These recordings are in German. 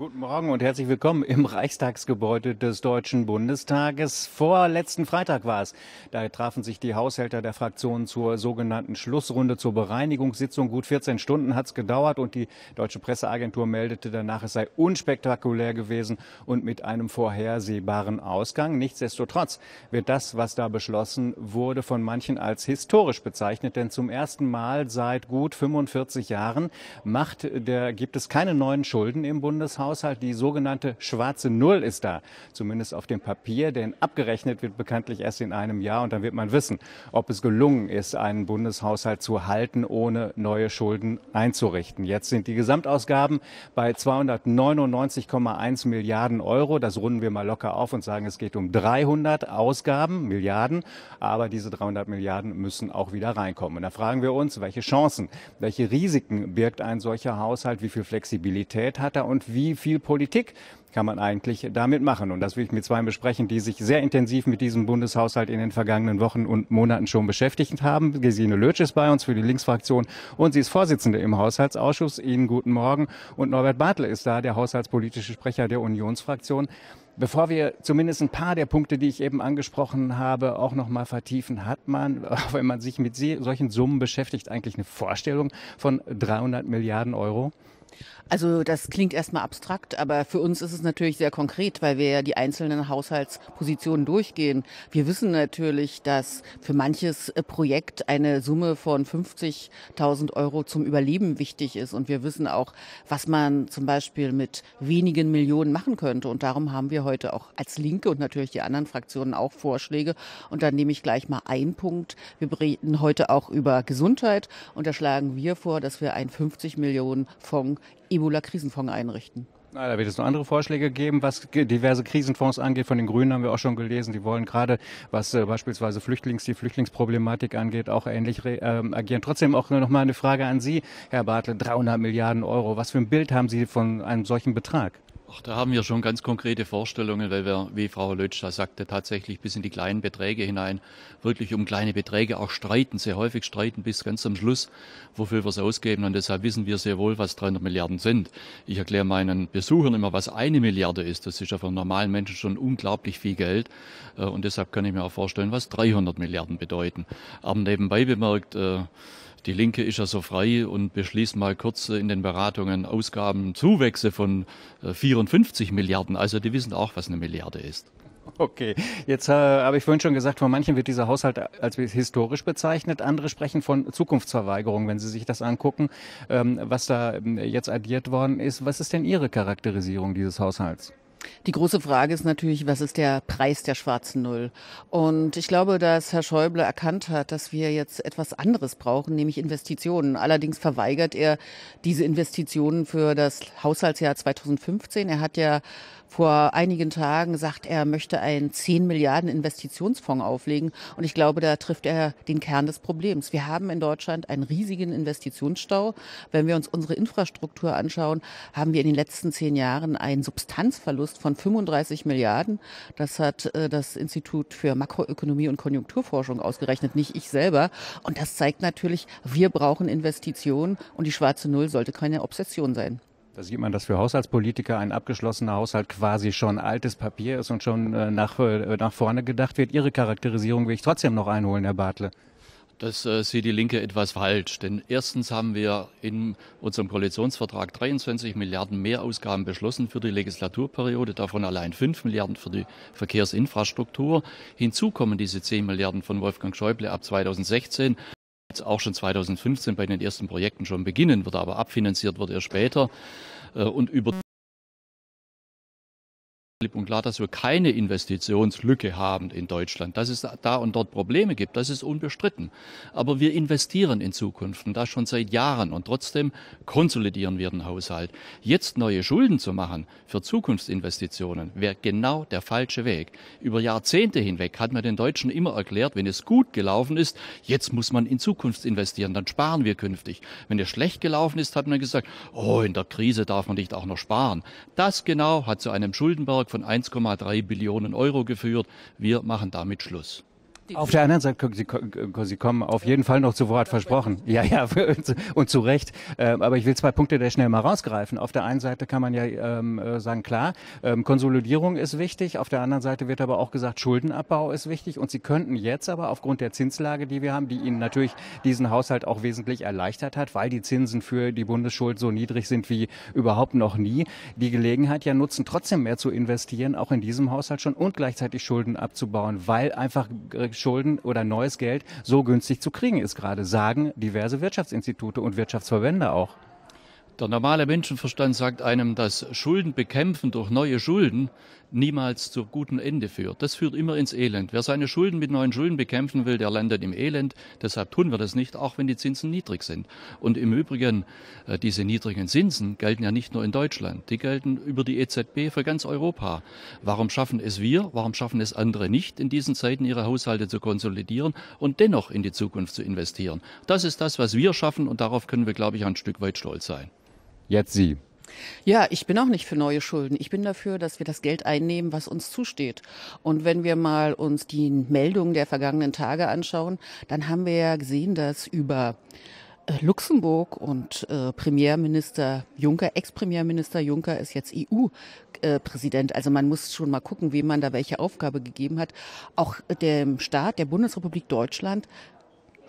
Guten Morgen und herzlich willkommen im Reichstagsgebäude des Deutschen Bundestages. Vorletzten Freitag war es. Da trafen sich die Haushälter der Fraktionen zur sogenannten Schlussrunde zur Bereinigungssitzung. Gut 14 Stunden hat es gedauert und die deutsche Presseagentur meldete danach, es sei unspektakulär gewesen und mit einem vorhersehbaren Ausgang. Nichtsdestotrotz wird das, was da beschlossen wurde, von manchen als historisch bezeichnet. Denn zum ersten Mal seit gut 45 Jahren macht der, gibt es keine neuen Schulden im Bundeshaus. Haushalt. Die sogenannte schwarze Null ist da, zumindest auf dem Papier, denn abgerechnet wird bekanntlich erst in einem Jahr und dann wird man wissen, ob es gelungen ist, einen Bundeshaushalt zu halten, ohne neue Schulden einzurichten. Jetzt sind die Gesamtausgaben bei 299,1 Milliarden Euro. Das runden wir mal locker auf und sagen, es geht um 300 Ausgaben, Milliarden, aber diese 300 Milliarden müssen auch wieder reinkommen. Und da fragen wir uns, welche Chancen, welche Risiken birgt ein solcher Haushalt, wie viel Flexibilität hat er und wie wie viel Politik kann man eigentlich damit machen. Und das will ich mit zwei besprechen, die sich sehr intensiv mit diesem Bundeshaushalt in den vergangenen Wochen und Monaten schon beschäftigt haben. Gesine Lötsch ist bei uns für die Linksfraktion und sie ist Vorsitzende im Haushaltsausschuss. Ihnen guten Morgen. Und Norbert Bartle ist da, der haushaltspolitische Sprecher der Unionsfraktion. Bevor wir zumindest ein paar der Punkte, die ich eben angesprochen habe, auch noch mal vertiefen, hat man, auch wenn man sich mit solchen Summen beschäftigt, eigentlich eine Vorstellung von 300 Milliarden Euro? Also das klingt erstmal abstrakt, aber für uns ist es natürlich sehr konkret, weil wir ja die einzelnen Haushaltspositionen durchgehen. Wir wissen natürlich, dass für manches äh, Projekt eine Summe von 50.000 Euro zum Überleben wichtig ist. Und wir wissen auch, was man zum Beispiel mit wenigen Millionen machen könnte. Und darum haben wir heute auch als Linke und natürlich die anderen Fraktionen auch Vorschläge. Und da nehme ich gleich mal einen Punkt. Wir reden heute auch über Gesundheit. Und da schlagen wir vor, dass wir einen 50 Millionen Fonds Ebola-Krisenfonds einrichten. Na, da wird es noch andere Vorschläge geben, was diverse Krisenfonds angeht. Von den Grünen haben wir auch schon gelesen, die wollen gerade, was äh, beispielsweise Flüchtlings, die Flüchtlingsproblematik angeht, auch ähnlich äh, agieren. Trotzdem auch noch mal eine Frage an Sie, Herr Bartel, 300 Milliarden Euro. Was für ein Bild haben Sie von einem solchen Betrag? Ach, da haben wir schon ganz konkrete Vorstellungen, weil wir, wie Frau Lötsch da sagte, tatsächlich bis in die kleinen Beträge hinein wirklich um kleine Beträge auch streiten, sehr häufig streiten bis ganz am Schluss, wofür wir es ausgeben. Und deshalb wissen wir sehr wohl, was 300 Milliarden sind. Ich erkläre meinen Besuchern immer, was eine Milliarde ist. Das ist ja für einen normalen Menschen schon unglaublich viel Geld. Äh, und deshalb kann ich mir auch vorstellen, was 300 Milliarden bedeuten. Aber nebenbei bemerkt, äh, die Linke ist ja so frei und beschließt mal kurz in den Beratungen Ausgabenzuwächse von 54 äh, Milliarden. Also die wissen auch, was eine Milliarde ist. Okay, jetzt äh, habe ich vorhin schon gesagt, von manchen wird dieser Haushalt als historisch bezeichnet, andere sprechen von Zukunftsverweigerung, wenn Sie sich das angucken, ähm, was da ähm, jetzt addiert worden ist. Was ist denn Ihre Charakterisierung dieses Haushalts? Die große Frage ist natürlich, was ist der Preis der schwarzen Null? Und ich glaube, dass Herr Schäuble erkannt hat, dass wir jetzt etwas anderes brauchen, nämlich Investitionen. Allerdings verweigert er diese Investitionen für das Haushaltsjahr 2015. Er hat ja vor einigen Tagen sagt, er möchte einen 10 Milliarden Investitionsfonds auflegen. Und ich glaube, da trifft er den Kern des Problems. Wir haben in Deutschland einen riesigen Investitionsstau. Wenn wir uns unsere Infrastruktur anschauen, haben wir in den letzten zehn Jahren einen Substanzverlust von 35 Milliarden. Das hat äh, das Institut für Makroökonomie und Konjunkturforschung ausgerechnet, nicht ich selber. Und das zeigt natürlich, wir brauchen Investitionen und die schwarze Null sollte keine Obsession sein. Da sieht man, dass für Haushaltspolitiker ein abgeschlossener Haushalt quasi schon altes Papier ist und schon äh, nach, äh, nach vorne gedacht wird. Ihre Charakterisierung will ich trotzdem noch einholen, Herr Bartle. Das äh, sieht die Linke etwas falsch. Denn erstens haben wir in unserem Koalitionsvertrag 23 Milliarden Mehrausgaben beschlossen für die Legislaturperiode, davon allein 5 Milliarden für die Verkehrsinfrastruktur. Hinzu kommen diese 10 Milliarden von Wolfgang Schäuble ab 2016 auch schon 2015 bei den ersten Projekten schon beginnen, wird aber abfinanziert, wird er später. Äh, und über klipp und klar, dass wir keine Investitionslücke haben in Deutschland, dass es da und dort Probleme gibt, das ist unbestritten. Aber wir investieren in Zukunft und das schon seit Jahren und trotzdem konsolidieren wir den Haushalt. Jetzt neue Schulden zu machen für Zukunftsinvestitionen wäre genau der falsche Weg. Über Jahrzehnte hinweg hat man den Deutschen immer erklärt, wenn es gut gelaufen ist, jetzt muss man in Zukunft investieren, dann sparen wir künftig. Wenn es schlecht gelaufen ist, hat man gesagt, oh, in der Krise darf man nicht auch noch sparen. Das genau hat zu einem Schuldenberg von 1,3 Billionen Euro geführt. Wir machen damit Schluss. Auf der anderen Seite, Sie, Sie kommen auf jeden Fall noch zu Wort, versprochen. Ja, ja, und zu Recht. Ähm, aber ich will zwei Punkte da schnell mal rausgreifen. Auf der einen Seite kann man ja ähm, äh, sagen, klar, ähm, Konsolidierung ist wichtig. Auf der anderen Seite wird aber auch gesagt, Schuldenabbau ist wichtig. Und Sie könnten jetzt aber aufgrund der Zinslage, die wir haben, die Ihnen natürlich diesen Haushalt auch wesentlich erleichtert hat, weil die Zinsen für die Bundesschuld so niedrig sind wie überhaupt noch nie, die Gelegenheit ja nutzen, trotzdem mehr zu investieren, auch in diesem Haushalt schon und gleichzeitig Schulden abzubauen, weil einfach Schulden oder neues Geld so günstig zu kriegen ist gerade, sagen diverse Wirtschaftsinstitute und Wirtschaftsverbände auch. Der normale Menschenverstand sagt einem, dass Schulden bekämpfen durch neue Schulden niemals zu guten Ende führt. Das führt immer ins Elend. Wer seine Schulden mit neuen Schulden bekämpfen will, der landet im Elend. Deshalb tun wir das nicht, auch wenn die Zinsen niedrig sind. Und im Übrigen, äh, diese niedrigen Zinsen gelten ja nicht nur in Deutschland. Die gelten über die EZB für ganz Europa. Warum schaffen es wir? Warum schaffen es andere nicht, in diesen Zeiten ihre Haushalte zu konsolidieren und dennoch in die Zukunft zu investieren? Das ist das, was wir schaffen und darauf können wir, glaube ich, ein Stück weit stolz sein. Jetzt Sie. Ja, ich bin auch nicht für neue Schulden. Ich bin dafür, dass wir das Geld einnehmen, was uns zusteht. Und wenn wir mal uns die Meldungen der vergangenen Tage anschauen, dann haben wir ja gesehen, dass über äh, Luxemburg und äh, Premierminister Juncker, Ex-Premierminister Juncker ist jetzt EU-Präsident. Äh, also man muss schon mal gucken, wem man da welche Aufgabe gegeben hat. Auch äh, dem Staat der Bundesrepublik Deutschland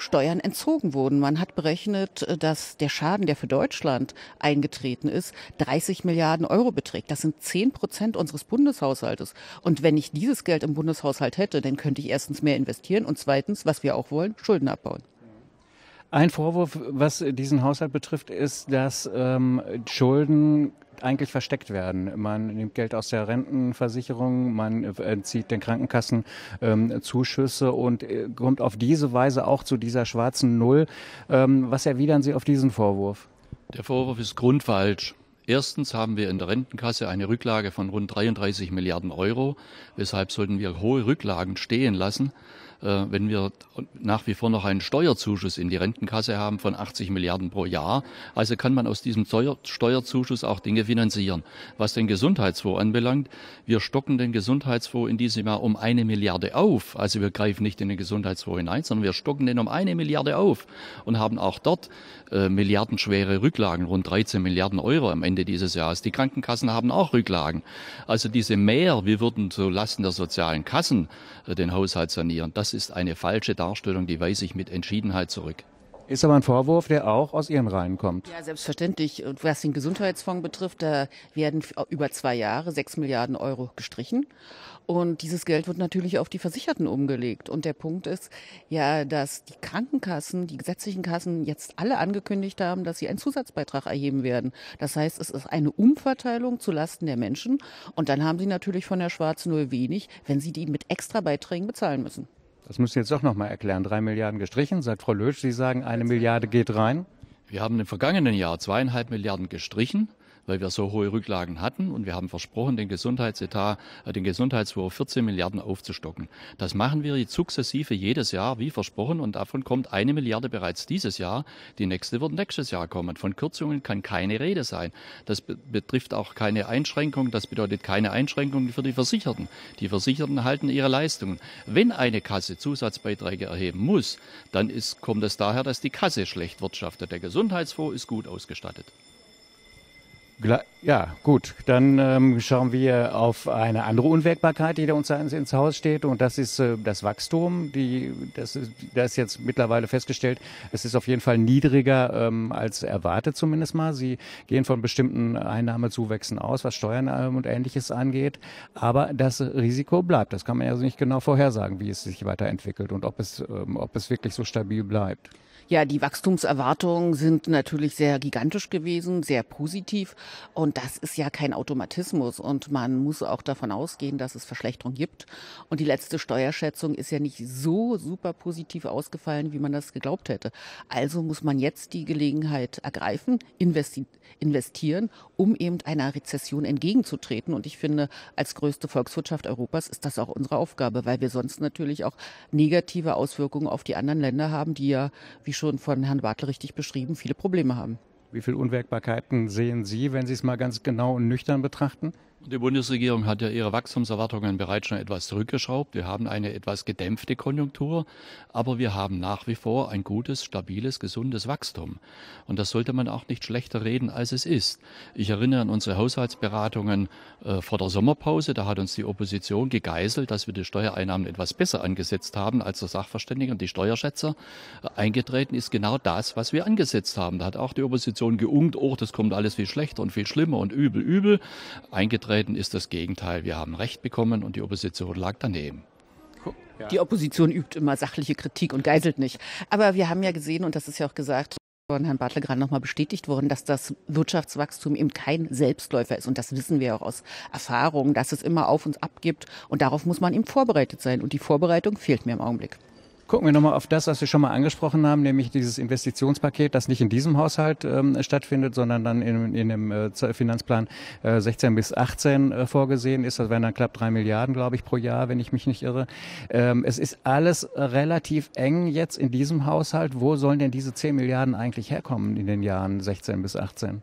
Steuern entzogen wurden. Man hat berechnet, äh, dass der Schaden, der für Deutschland eingetreten ist, 30 Milliarden Euro beträgt. Das sind 10 Prozent unseres Bundeshaushaltes. Und wenn ich dieses Geld im Bundeshaushalt hätte, dann könnte ich erstens mehr investieren und zweitens, was wir auch wollen, Schulden abbauen. Ein Vorwurf, was diesen Haushalt betrifft, ist, dass ähm, Schulden eigentlich versteckt werden. Man nimmt Geld aus der Rentenversicherung, man äh, entzieht den Krankenkassen ähm, Zuschüsse und äh, kommt auf diese Weise auch zu dieser schwarzen Null. Ähm, was erwidern Sie auf diesen Vorwurf? Der Vorwurf ist grundfalsch. Erstens haben wir in der Rentenkasse eine Rücklage von rund 33 Milliarden Euro. Weshalb sollten wir hohe Rücklagen stehen lassen? Äh, wenn wir nach wie vor noch einen Steuerzuschuss in die Rentenkasse haben von 80 Milliarden pro Jahr. Also kann man aus diesem Steuerzuschuss auch Dinge finanzieren. Was den Gesundheitsfonds anbelangt, wir stocken den Gesundheitsfonds in diesem Jahr um eine Milliarde auf. Also wir greifen nicht in den Gesundheitsfonds hinein, sondern wir stocken den um eine Milliarde auf und haben auch dort äh, milliardenschwere Rücklagen, rund 13 Milliarden Euro am Ende dieses Jahres. Die Krankenkassen haben auch Rücklagen. Also diese mehr, wir würden so lassen der sozialen Kassen äh, den Haushalt sanieren. Das das ist eine falsche Darstellung, die weise ich mit Entschiedenheit zurück. Ist aber ein Vorwurf, der auch aus Ihren Reihen kommt. Ja, selbstverständlich. Und was den Gesundheitsfonds betrifft, da werden über zwei Jahre sechs Milliarden Euro gestrichen. Und dieses Geld wird natürlich auf die Versicherten umgelegt. Und der Punkt ist ja, dass die Krankenkassen, die gesetzlichen Kassen jetzt alle angekündigt haben, dass sie einen Zusatzbeitrag erheben werden. Das heißt, es ist eine Umverteilung zu Lasten der Menschen. Und dann haben sie natürlich von der Schwarzen Null wenig, wenn sie die mit Extrabeiträgen bezahlen müssen. Das müssen Sie jetzt doch mal erklären. Drei Milliarden gestrichen, sagt Frau Lösch. Sie sagen, eine Milliarde geht rein. Wir haben im vergangenen Jahr zweieinhalb Milliarden gestrichen weil wir so hohe Rücklagen hatten und wir haben versprochen, den Gesundheitsetat, äh, den Gesundheitsfonds 14 Milliarden aufzustocken. Das machen wir jetzt sukzessive jedes Jahr, wie versprochen, und davon kommt eine Milliarde bereits dieses Jahr. Die nächste wird nächstes Jahr kommen. Von Kürzungen kann keine Rede sein. Das betrifft auch keine Einschränkung. Das bedeutet keine Einschränkungen für die Versicherten. Die Versicherten halten ihre Leistungen. Wenn eine Kasse Zusatzbeiträge erheben muss, dann ist, kommt es daher, dass die Kasse schlecht wirtschaftet. Der Gesundheitsfonds ist gut ausgestattet. Ja, gut. Dann ähm, schauen wir auf eine andere Unwägbarkeit, die da uns ins Haus steht. Und das ist äh, das Wachstum. Die, das ist, da ist jetzt mittlerweile festgestellt, es ist auf jeden Fall niedriger ähm, als erwartet zumindest mal. Sie gehen von bestimmten Einnahmezuwächsen aus, was Steuern ähm, und Ähnliches angeht. Aber das Risiko bleibt. Das kann man ja also nicht genau vorhersagen, wie es sich weiterentwickelt und ob es, ähm, ob es wirklich so stabil bleibt. Ja, die Wachstumserwartungen sind natürlich sehr gigantisch gewesen, sehr positiv. Und das ist ja kein Automatismus. Und man muss auch davon ausgehen, dass es Verschlechterung gibt. Und die letzte Steuerschätzung ist ja nicht so super positiv ausgefallen, wie man das geglaubt hätte. Also muss man jetzt die Gelegenheit ergreifen, investi investieren, um eben einer Rezession entgegenzutreten. Und ich finde, als größte Volkswirtschaft Europas ist das auch unsere Aufgabe, weil wir sonst natürlich auch negative Auswirkungen auf die anderen Länder haben, die ja, wie schon von Herrn Bartel richtig beschrieben, viele Probleme haben. Wie viele Unwägbarkeiten sehen Sie, wenn Sie es mal ganz genau und nüchtern betrachten? Die Bundesregierung hat ja ihre Wachstumserwartungen bereits schon etwas zurückgeschraubt. Wir haben eine etwas gedämpfte Konjunktur, aber wir haben nach wie vor ein gutes, stabiles, gesundes Wachstum. Und das sollte man auch nicht schlechter reden, als es ist. Ich erinnere an unsere Haushaltsberatungen äh, vor der Sommerpause. Da hat uns die Opposition gegeißelt, dass wir die Steuereinnahmen etwas besser angesetzt haben, als der Sachverständige und die Steuerschätzer eingetreten ist. Genau das, was wir angesetzt haben. Da hat auch die Opposition geungt, oh, das kommt alles viel schlechter und viel schlimmer und übel, übel. Eingetreten auftreten, ist das Gegenteil. Wir haben Recht bekommen und die Opposition lag daneben. Die Opposition übt immer sachliche Kritik und geiselt nicht. Aber wir haben ja gesehen, und das ist ja auch gesagt, von Herrn Bartle gerade nochmal bestätigt worden, dass das Wirtschaftswachstum eben kein Selbstläufer ist. Und das wissen wir auch aus Erfahrung, dass es immer auf uns abgibt. Und darauf muss man eben vorbereitet sein. Und die Vorbereitung fehlt mir im Augenblick. Gucken wir nochmal auf das, was wir schon mal angesprochen haben, nämlich dieses Investitionspaket, das nicht in diesem Haushalt ähm, stattfindet, sondern dann in, in dem äh, Finanzplan äh, 16 bis 18 äh, vorgesehen ist. Das wären dann knapp drei Milliarden, glaube ich, pro Jahr, wenn ich mich nicht irre. Ähm, es ist alles relativ eng jetzt in diesem Haushalt. Wo sollen denn diese zehn Milliarden eigentlich herkommen in den Jahren 16 bis 18?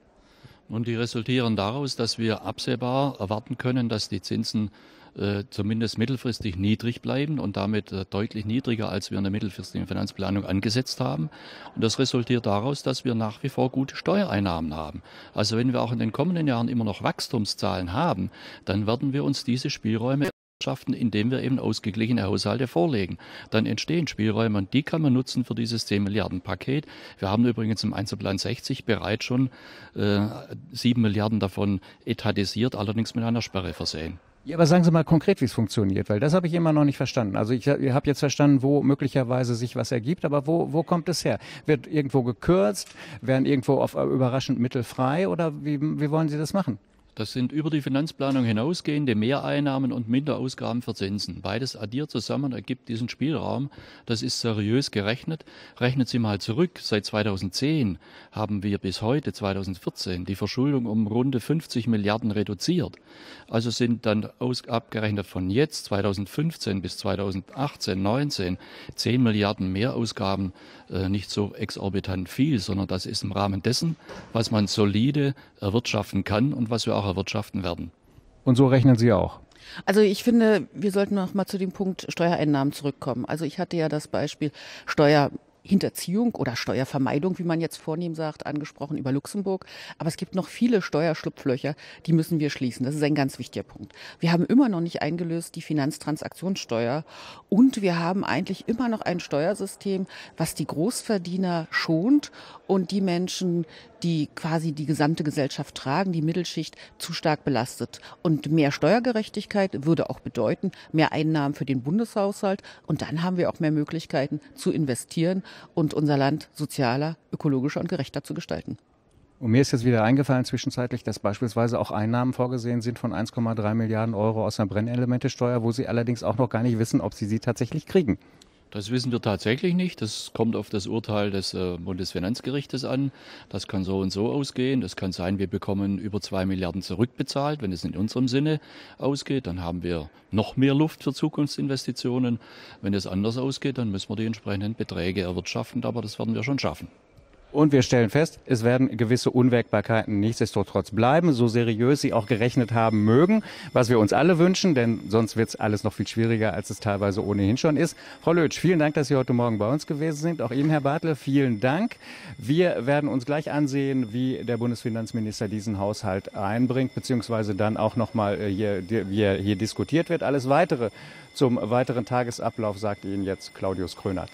Und die resultieren daraus, dass wir absehbar erwarten können, dass die Zinsen äh, zumindest mittelfristig niedrig bleiben und damit äh, deutlich niedriger, als wir in der mittelfristigen Finanzplanung angesetzt haben. Und das resultiert daraus, dass wir nach wie vor gute Steuereinnahmen haben. Also wenn wir auch in den kommenden Jahren immer noch Wachstumszahlen haben, dann werden wir uns diese Spielräume schaffen, indem wir eben ausgeglichene Haushalte vorlegen. Dann entstehen Spielräume und die kann man nutzen für dieses 10 Milliarden Paket. Wir haben übrigens im Einzelplan 60 bereits schon äh, 7 Milliarden davon etatisiert, allerdings mit einer Sperre versehen. Ja, aber sagen Sie mal konkret, wie es funktioniert, weil das habe ich immer noch nicht verstanden. Also ich, ich habe jetzt verstanden, wo möglicherweise sich was ergibt, aber wo, wo kommt es her? Wird irgendwo gekürzt? Werden irgendwo auf äh, überraschend Mittel frei? Oder wie, wie wollen Sie das machen? Das sind über die Finanzplanung hinausgehende Mehreinnahmen und Minderausgaben für Zinsen. Beides addiert zusammen ergibt diesen Spielraum. Das ist seriös gerechnet. Rechnet Sie mal zurück. Seit 2010 haben wir bis heute, 2014, die Verschuldung um runde 50 Milliarden reduziert. Also sind dann aus, abgerechnet von jetzt, 2015 bis 2018, 19, 10 Milliarden Mehrausgaben äh, nicht so exorbitant viel, sondern das ist im Rahmen dessen, was man solide erwirtschaften kann und was wir auch erwirtschaften werden. Und so rechnen Sie auch? Also ich finde, wir sollten noch mal zu dem Punkt Steuereinnahmen zurückkommen. Also ich hatte ja das Beispiel Steuer Hinterziehung oder Steuervermeidung, wie man jetzt vornehm sagt, angesprochen über Luxemburg. Aber es gibt noch viele Steuerschlupflöcher, die müssen wir schließen. Das ist ein ganz wichtiger Punkt. Wir haben immer noch nicht eingelöst die Finanztransaktionssteuer und wir haben eigentlich immer noch ein Steuersystem, was die Großverdiener schont und die Menschen, die quasi die gesamte Gesellschaft tragen, die Mittelschicht, zu stark belastet. Und mehr Steuergerechtigkeit würde auch bedeuten, mehr Einnahmen für den Bundeshaushalt. Und dann haben wir auch mehr Möglichkeiten zu investieren und unser Land sozialer, ökologischer und gerechter zu gestalten. Und mir ist jetzt wieder eingefallen zwischenzeitlich, dass beispielsweise auch Einnahmen vorgesehen sind von 1,3 Milliarden Euro aus einer Brennelementesteuer, wo sie allerdings auch noch gar nicht wissen, ob sie sie tatsächlich kriegen. Das wissen wir tatsächlich nicht. Das kommt auf das Urteil des äh, Bundesfinanzgerichtes an. Das kann so und so ausgehen. Das kann sein, wir bekommen über zwei Milliarden zurückbezahlt, wenn es in unserem Sinne ausgeht. Dann haben wir noch mehr Luft für Zukunftsinvestitionen. Wenn es anders ausgeht, dann müssen wir die entsprechenden Beträge erwirtschaften. Aber das werden wir schon schaffen. Und wir stellen fest, es werden gewisse Unwägbarkeiten nichtsdestotrotz bleiben, so seriös sie auch gerechnet haben mögen, was wir uns alle wünschen, denn sonst wird es alles noch viel schwieriger, als es teilweise ohnehin schon ist. Frau Lötsch, vielen Dank, dass Sie heute Morgen bei uns gewesen sind. Auch Ihnen, Herr Bartle, vielen Dank. Wir werden uns gleich ansehen, wie der Bundesfinanzminister diesen Haushalt einbringt, beziehungsweise dann auch nochmal äh, hier, hier, hier diskutiert wird. Alles Weitere zum weiteren Tagesablauf sagt Ihnen jetzt Claudius Krönert.